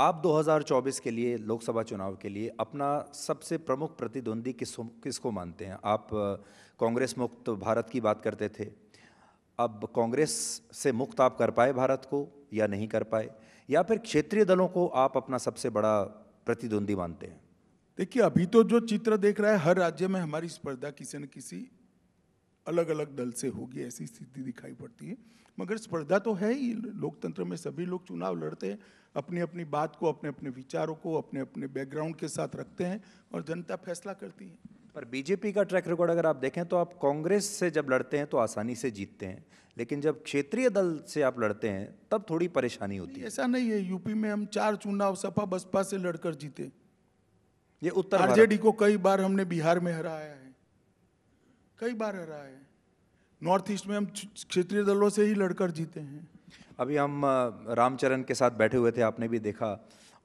आप 2024 के लिए लोकसभा चुनाव के लिए अपना सबसे प्रमुख प्रतिद्वंदी किस किसको मानते हैं आप कांग्रेस मुक्त भारत की बात करते थे अब कांग्रेस से मुक्त आप कर पाए भारत को या नहीं कर पाए या फिर क्षेत्रीय दलों को आप अपना सबसे बड़ा प्रतिद्वंदी मानते हैं देखिए अभी तो जो चित्र देख रहा है हर राज्य में हमारी स्पर्धा किसी न किसी अलग अलग दल से होगी ऐसी स्थिति दिखाई पड़ती है मगर स्पर्धा तो है ही लोकतंत्र में सभी लोग चुनाव लड़ते हैं अपनी अपनी बात को अपने अपने विचारों को अपने अपने बैकग्राउंड के साथ रखते हैं और जनता फैसला करती है पर बीजेपी का ट्रैक रिकॉर्ड अगर आप देखें तो आप कांग्रेस से जब लड़ते हैं तो आसानी से जीतते हैं लेकिन जब क्षेत्रीय दल से आप लड़ते हैं तब थोड़ी परेशानी होती है ऐसा नहीं है यूपी में हम चार चुनाव सपा बसपा से लड़कर जीते ये उत्तर आरजेडी को कई बार हमने बिहार में हराया है कई बार हरा है नॉर्थ ईस्ट में हम क्षेत्रीय दलों से ही लड़कर जीते हैं अभी हम रामचरण के साथ बैठे हुए थे आपने भी देखा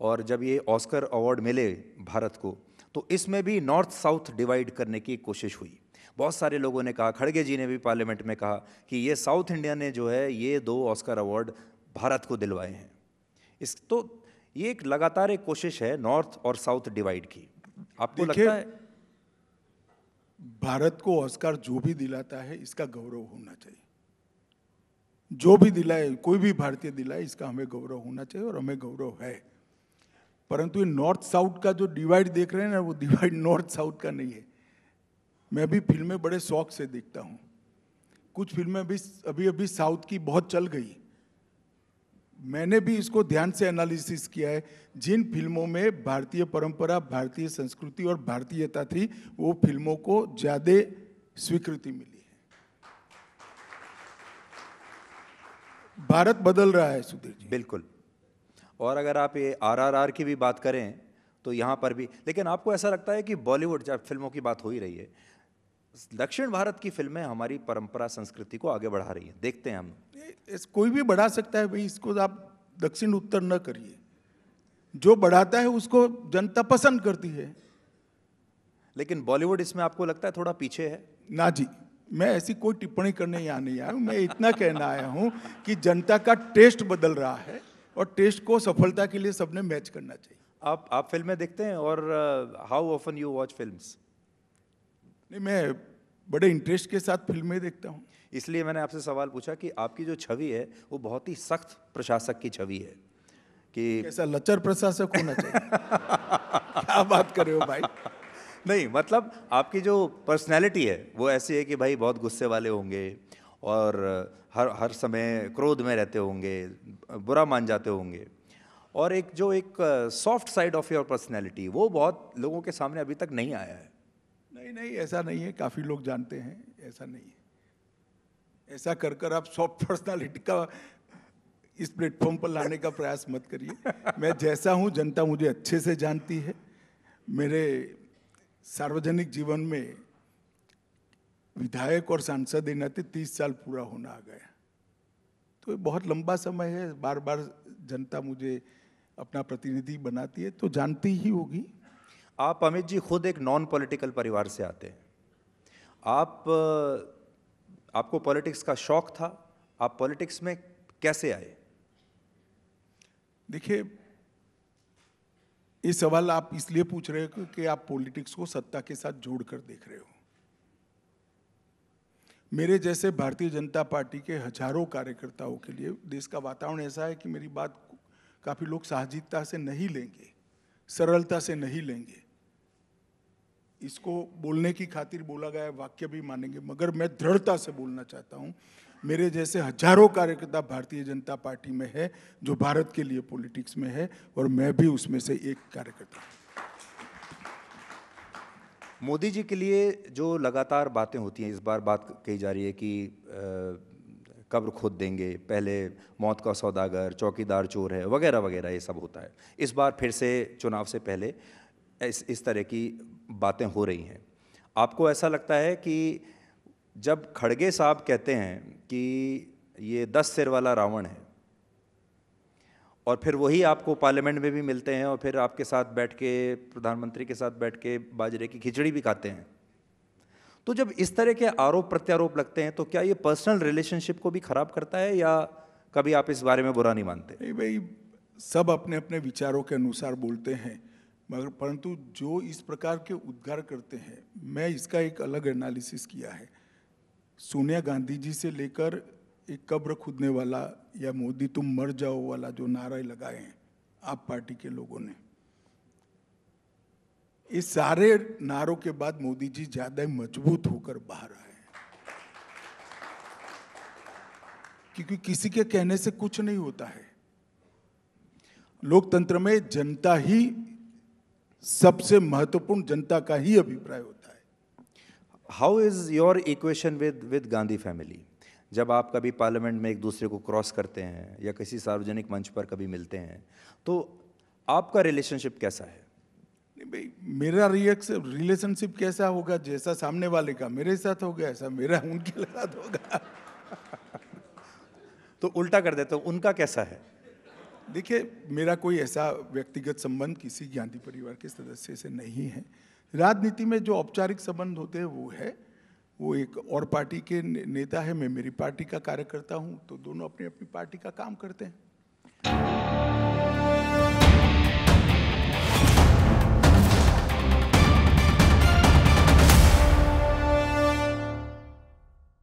और जब ये ऑस्कर अवार्ड मिले भारत को तो इसमें भी नॉर्थ साउथ डिवाइड करने की कोशिश हुई बहुत सारे लोगों ने कहा खड़गे जी ने भी पार्लियामेंट में कहा कि ये साउथ इंडिया ने जो है ये दो ऑस्कर अवार्ड भारत को दिलवाए हैं इस तो ये एक लगातार एक कोशिश है नॉर्थ और साउथ डिवाइड की आपको लगता है भारत को ऑस्कार जो भी दिलाता है इसका गौरव होना चाहिए जो भी दिलाए कोई भी भारतीय दिलाए इसका हमें गौरव होना चाहिए और हमें गौरव है परंतु ये नॉर्थ साउथ का जो डिवाइड देख रहे हैं ना वो डिवाइड नॉर्थ साउथ का नहीं है मैं भी फिल्में बड़े शौक से देखता हूँ कुछ फिल्में अभी अभी अभी साउथ की बहुत चल गई मैंने भी इसको ध्यान से एनालिसिस किया है जिन फिल्मों में भारतीय परंपरा भारतीय संस्कृति और भारतीयता थी वो फिल्मों को ज़्यादा स्वीकृति मिली है भारत बदल रहा है सुधीर जी बिल्कुल और अगर आप ये आरआरआर की भी बात करें तो यहाँ पर भी लेकिन आपको ऐसा लगता है कि बॉलीवुड जब फिल्मों की बात हो ही रही है दक्षिण भारत की फिल्में हमारी परंपरा संस्कृति को आगे बढ़ा रही है देखते हैं हम कोई भी बढ़ा सकता है भाई इसको आप दक्षिण उत्तर न करिए जो बढ़ाता है उसको जनता पसंद करती है लेकिन बॉलीवुड इसमें आपको लगता है थोड़ा पीछे है ना जी मैं ऐसी कोई टिप्पणी करने यहाँ नहीं आया मैं इतना कहना आया हूँ कि जनता का टेस्ट बदल रहा है और टेस्ट को सफलता के लिए सबने मैच करना चाहिए आप आप फिल्में देखते हैं और how often you watch films नहीं मैं बड़े इंटरेस्ट के साथ फिल्में देखता हूँ इसलिए मैंने आपसे सवाल पूछा कि आपकी जो छवि है वो बहुत ही सख्त प्रशासक की छवि है कि ऐसा लचर प्रशासक होना चाहिए क्या बात कर रहे हो भाई नहीं मतलब आपकी जो पर्सनैलिटी है वो ऐसी है कि भाई बहुत गुस्से वाले होंगे और हर हर समय क्रोध में रहते होंगे बुरा मान जाते होंगे और एक जो एक soft side of your personality वो बहुत लोगों के सामने अभी तक नहीं आया है नहीं नहीं ऐसा नहीं है काफ़ी लोग जानते हैं ऐसा नहीं है ऐसा कर कर आप सॉफ्ट पर्सनालिटी का इस प्लेटफॉर्म पर लाने का प्रयास मत करिए मैं जैसा हूँ जनता मुझे अच्छे से जानती है मेरे सार्वजनिक जीवन में विधायक और सांसद इन नाते तीस साल पूरा होना आ गया तो बहुत लंबा समय है बार बार जनता मुझे अपना प्रतिनिधि बनाती है तो जानती ही होगी आप अमित जी खुद एक नॉन पॉलिटिकल परिवार से आते हैं आप आपको पॉलिटिक्स का शौक था आप पॉलिटिक्स में कैसे आए देखिए ये सवाल आप इसलिए पूछ रहे हो कि आप पॉलिटिक्स को सत्ता के साथ जोड़कर देख रहे हो मेरे जैसे भारतीय जनता पार्टी के हजारों कार्यकर्ताओं के लिए देश का वातावरण ऐसा है कि मेरी बात काफ़ी लोग साहजिकता से नहीं लेंगे सरलता से नहीं लेंगे इसको बोलने की खातिर बोला गया वाक्य भी मानेंगे मगर मैं दृढ़ता से बोलना चाहता हूँ मेरे जैसे हजारों कार्यकर्ता भारतीय जनता पार्टी में है जो भारत के लिए पॉलिटिक्स में है और मैं भी उसमें से एक कार्यकर्ता हूँ मोदी जी के लिए जो लगातार बातें होती हैं इस बार बात कही जा रही है कि कब्र खोद देंगे पहले मौत का सौदागर चौकीदार चोर है वगैरह वगैरह ये सब होता है इस बार फिर से चुनाव से पहले इस इस तरह की बातें हो रही हैं आपको ऐसा लगता है कि जब खड़गे साहब कहते हैं कि ये दस सिर वाला रावण है और फिर वही आपको पार्लियामेंट में भी मिलते हैं और फिर आपके साथ बैठ के प्रधानमंत्री के साथ बैठ के बाजरे की खिचड़ी भी खाते हैं तो जब इस तरह के आरोप प्रत्यारोप लगते हैं तो क्या ये पर्सनल रिलेशनशिप को भी खराब करता है या कभी आप इस बारे में बुरा नहीं मानते नहीं भाई सब अपने अपने विचारों के अनुसार बोलते हैं मगर परंतु जो इस प्रकार के उद्घार करते हैं मैं इसका एक अलग एनालिसिस किया है सोनिया गांधी जी से लेकर एक कब्र खुदने वाला या मोदी तुम मर जाओ वाला जो नारा लगाए हैं आप पार्टी के लोगों ने इस सारे नारों के बाद मोदी जी ज्यादा मजबूत होकर बाहर आए क्योंकि किसी के कहने से कुछ नहीं होता है लोकतंत्र में जनता ही सबसे महत्वपूर्ण जनता का ही अभिप्राय होता है how is your equation with with Gandhi family जब आप कभी पार्लियामेंट में एक दूसरे को क्रॉस करते हैं या किसी सार्वजनिक मंच पर कभी मिलते हैं तो आपका रिलेशनशिप कैसा है नहीं भाई मेरा रिलेशनशिप कैसा होगा जैसा सामने वाले का मेरे साथ होगा ऐसा मेरा उनके साथ होगा तो उल्टा कर देते हो उनका कैसा है देखिए मेरा कोई ऐसा व्यक्तिगत संबंध किसी गांधी परिवार के सदस्य से नहीं है राजनीति में जो औपचारिक संबंध होते हैं वो है वो एक और पार्टी के नेता है मैं मेरी पार्टी का कार्यकर्ता हूँ तो दोनों अपनी अपनी पार्टी का काम करते हैं